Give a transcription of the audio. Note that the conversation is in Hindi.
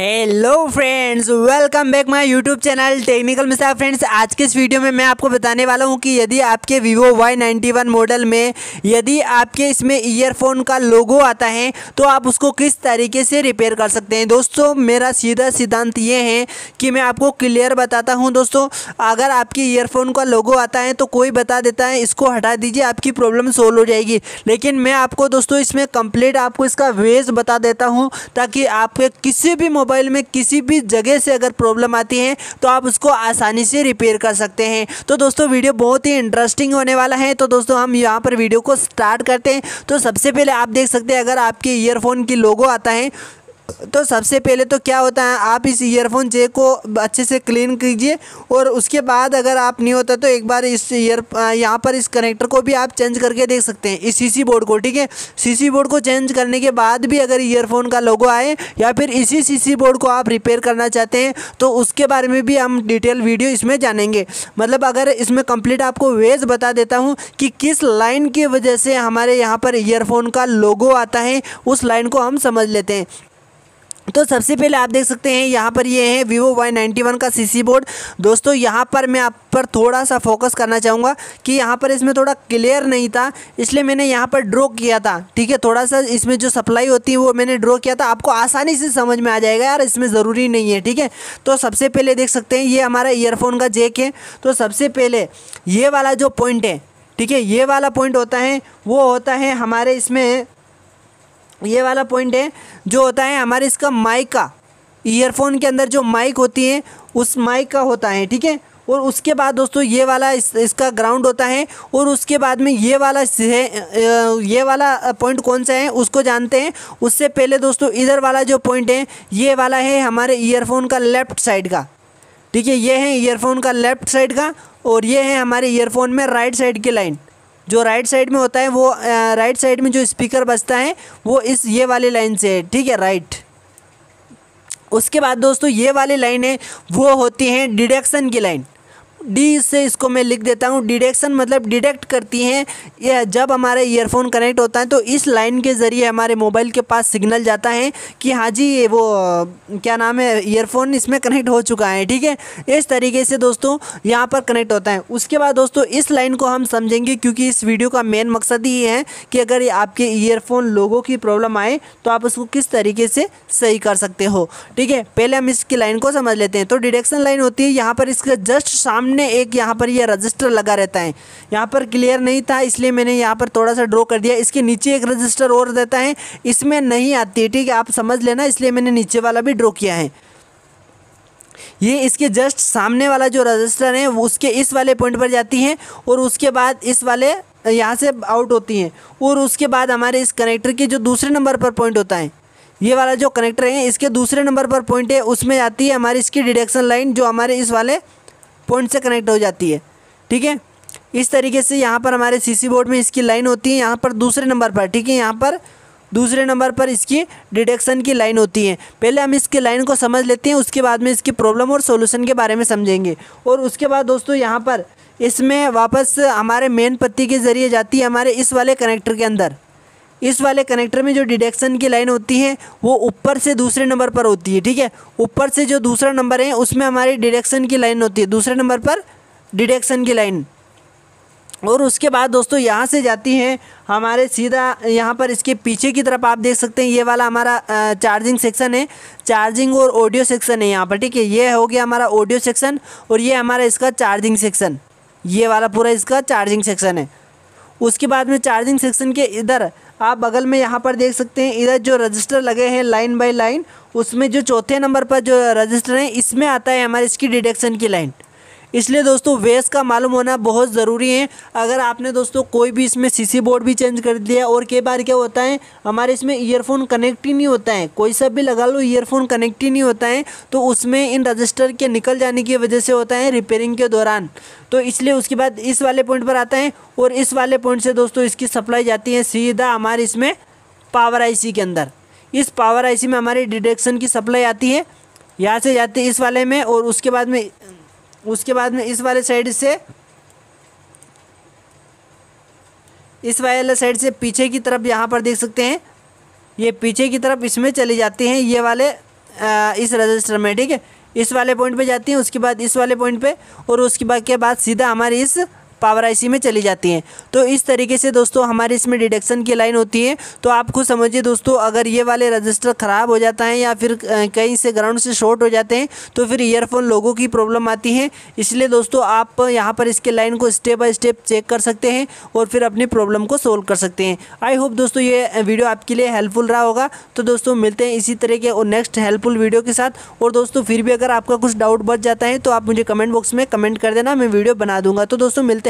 hello friends welcome back my YouTube channel Technical Missile friends आज के इस वीडियो में मैं आपको बताने वाला हूं कि यदि आपके वीवो वाई वन मॉडल में यदि आपके इसमें ईयरफोन का लोगो आता है तो आप उसको किस तरीके से रिपेयर कर सकते हैं दोस्तों मेरा सीधा सिद्धांत ये है कि मैं आपको क्लियर बताता हूँ दोस्तों अगर आपके ईयरफोन का लोगो आता है तो कोई बता देता है इसको हटा दीजिए आपकी प्रॉब्लम सोल्व हो जाएगी लेकिन मैं आपको दोस्तों इसमें कंप्लीट आपको इसका वेज बता देता हूँ ताकि आपके किसी भी मोबाइल मोबाइल में किसी भी जगह से अगर प्रॉब्लम आती है तो आप उसको आसानी से रिपेयर कर सकते हैं तो दोस्तों वीडियो बहुत ही इंटरेस्टिंग होने वाला है तो दोस्तों हम यहाँ पर वीडियो को स्टार्ट करते हैं तो सबसे पहले आप देख सकते हैं अगर आपके ईयरफोन की लोगो आता है तो सबसे पहले तो क्या होता है आप इस ईयरफोन जे को अच्छे से क्लीन कीजिए और उसके बाद अगर आप नहीं होता तो एक बार इस ईयर यहाँ पर इस कनेक्टर को भी आप चेंज करके देख सकते हैं इस सीसी बोर्ड को ठीक है सीसी बोर्ड को चेंज करने के बाद भी अगर ईयरफोन का लोगो आए या फिर इसी सीसी बोर्ड को आप रिपेयर करना चाहते हैं तो उसके बारे में भी हम डिटेल वीडियो इसमें जानेंगे मतलब अगर इसमें कंप्लीट आपको वेज बता देता हूँ कि किस लाइन की वजह से हमारे यहाँ पर ईयरफोन का लोगो आता है उस लाइन को हम समझ लेते हैं तो सबसे पहले आप देख सकते हैं यहाँ पर ये है वीवो वाई नाइन्टी वन का सीसी बोर्ड दोस्तों यहाँ पर मैं आप पर थोड़ा सा फोकस करना चाहूँगा कि यहाँ पर इसमें थोड़ा क्लियर नहीं था इसलिए मैंने यहाँ पर ड्रॉ किया था ठीक है थोड़ा सा इसमें जो सप्लाई होती है वो मैंने ड्रॉ किया था आपको आसानी से समझ में आ जाएगा यार इसमें ज़रूरी नहीं है ठीक है तो सबसे पहले देख सकते हैं ये हमारा ईयरफोन का जेक है तो सबसे पहले ये वाला जो पॉइंट है ठीक है ये वाला पॉइंट होता है वो होता है हमारे इसमें ये वाला पॉइंट है जो होता है हमारे इसका माइक का ईयरफोन के अंदर जो माइक होती है उस माइक का होता है ठीक है और उसके बाद दोस्तों ये वाला इस, इसका ग्राउंड होता है और उसके बाद में ये वाला है ये वाला पॉइंट कौन सा है उसको जानते हैं उससे पहले दोस्तों इधर वाला जो पॉइंट है ये वाला है हमारे ईयरफोन का लेफ्ट साइड का ठीक है ये है ईयरफोन का लेफ्ट साइड का और ये है हमारे ईयरफोन में राइट साइड की लाइन जो राइट साइड में होता है वो राइट साइड में जो स्पीकर बजता है वो इस ये वाले लाइन से है ठीक है राइट उसके बाद दोस्तों ये वाली है वो होती हैं डिडक्शन की लाइन डी से इसको मैं लिख देता हूँ डिडेक्शन मतलब डिडेक्ट करती हैं यह जब हमारा ईयरफोन कनेक्ट होता है तो इस लाइन के ज़रिए हमारे मोबाइल के पास सिग्नल जाता है कि हाँ जी ये वो क्या नाम है ईयरफोन इसमें कनेक्ट हो चुका है ठीक है इस तरीके से दोस्तों यहाँ पर कनेक्ट होता है उसके बाद दोस्तों इस लाइन को हम समझेंगे क्योंकि इस वीडियो का मेन मकसद ही है कि अगर आपके ईयरफोन लोगों की प्रॉब्लम आए तो आप उसको किस तरीके से सही कर सकते हो ठीक है पहले हम इसकी लाइन को समझ लेते हैं तो डिडेक्शन लाइन होती है यहाँ पर इसके जस्ट सामने सामने एक यहाँ पर यह रजिस्टर लगा रहता है यहाँ पर क्लियर नहीं था इसलिए मैंने यहाँ पर थोड़ा सा ड्रॉ कर दिया इसके नीचे एक रजिस्टर और रहता है इसमें नहीं आती ठीक है आप समझ लेना इसलिए मैंने नीचे वाला भी ड्रॉ किया है ये इसके जस्ट सामने वाला जो रजिस्टर है वो उसके इस वाले पॉइंट पर जाती है और उसके बाद इस वाले यहाँ से आउट होती हैं और उसके बाद हमारे इस कनेक्टर के जो दूसरे नंबर पर पॉइंट होता है ये वाला जो कनेक्टर है इसके दूसरे नंबर पर पॉइंट है उसमें जाती है हमारी इसकी डिडक्शन लाइन जो हमारे इस वाले पॉइंट से कनेक्ट हो जाती है ठीक है इस तरीके से यहाँ पर हमारे सीसी बोर्ड में इसकी लाइन होती है यहाँ पर दूसरे नंबर पर ठीक है यहाँ पर दूसरे नंबर पर इसकी डिडक्शन की लाइन होती है पहले हम इसके लाइन को समझ लेते हैं उसके बाद में इसकी प्रॉब्लम और सॉल्यूशन के बारे में समझेंगे और उसके बाद दोस्तों यहाँ पर इसमें वापस हमारे मेन पत्ती के ज़रिए जाती है हमारे इस वाले कनेक्टर के अंदर इस वाले कनेक्टर में जो डिडक्शन की लाइन होती है वो ऊपर से दूसरे नंबर पर होती है ठीक है ऊपर से जो दूसरा नंबर है उसमें हमारी डिडक्शन की लाइन होती है दूसरे नंबर पर डिडक्शन की लाइन और उसके बाद दोस्तों यहाँ से जाती है हमारे सीधा यहाँ पर इसके पीछे की तरफ आप देख सकते हैं ये वाला हमारा चार्जिंग सेक्शन है चार्जिंग और ऑडियो सेक्शन है यहाँ पर ठीक है ये हो गया हमारा ऑडियो सेक्शन और ये हमारा इसका चार्जिंग सेक्शन ये वाला पूरा इसका चार्जिंग सेक्शन है उसके बाद में चार्जिंग सेक्शन के इधर आप बगल में यहाँ पर देख सकते हैं इधर जो रजिस्टर लगे हैं लाइन बाय लाइन उसमें जो चौथे नंबर पर जो रजिस्टर है इसमें आता है हमारे इसकी डिटेक्शन की लाइन इसलिए दोस्तों वेस का मालूम होना बहुत ज़रूरी है अगर आपने दोस्तों कोई भी इसमें सीसी बोर्ड भी चेंज कर दिया और कई बार क्या होता है हमारे इसमें ईयरफोन कनेक्ट ही नहीं होता है कोई सा भी लगा लो ईयरफोन कनेक्ट ही नहीं होता है तो उसमें इन रजिस्टर के निकल जाने की वजह से होता है रिपेयरिंग के दौरान तो इसलिए उसके बाद इस वाले पॉइंट पर आता है और इस वाले पॉइंट से दोस्तों इसकी सप्लाई जाती है सीधा हमारे इसमें पावर आई के अंदर इस पावर आई में हमारी डिडक्शन की सप्लाई आती है यहाँ से जाती है इस वाले में और उसके बाद में उसके बाद में इस वाले साइड से इस वाले साइड से पीछे की तरफ यहाँ पर देख सकते हैं ये पीछे की तरफ इसमें चली जाती हैं ये वाले आ, इस रजिस्टर में ठीक है इस वाले पॉइंट पे जाती हैं उसके बाद इस वाले पॉइंट पे और उसके बाद के बाद सीधा हमारे इस पावर आईसी में चली जाती हैं तो इस तरीके से दोस्तों हमारे इसमें डिडक्शन की लाइन होती है तो आप खुद समझिए दोस्तों अगर ये वाले रजिस्टर ख़राब हो जाता है या फिर कहीं से ग्राउंड से शॉर्ट हो जाते हैं तो फिर ईयरफोन लोगों की प्रॉब्लम आती है इसलिए दोस्तों आप यहाँ पर इसके लाइन को स्टेप बाई स्टेप चेक कर सकते हैं और फिर अपनी प्रॉब्लम को सोल्व कर सकते हैं आई होप दोस्तों ये वीडियो आपके लिए हेल्पफुल रहा होगा तो दोस्तों मिलते हैं इसी तरह के और नेक्स्ट हेल्पफुल वीडियो के साथ और दोस्तों फिर भी अगर आपका कुछ डाउट बच जाता है तो आप मुझे कमेंट बॉक्स में कमेंट कर देना मैं वीडियो बना दूंगा तो दोस्तों मिलते हैं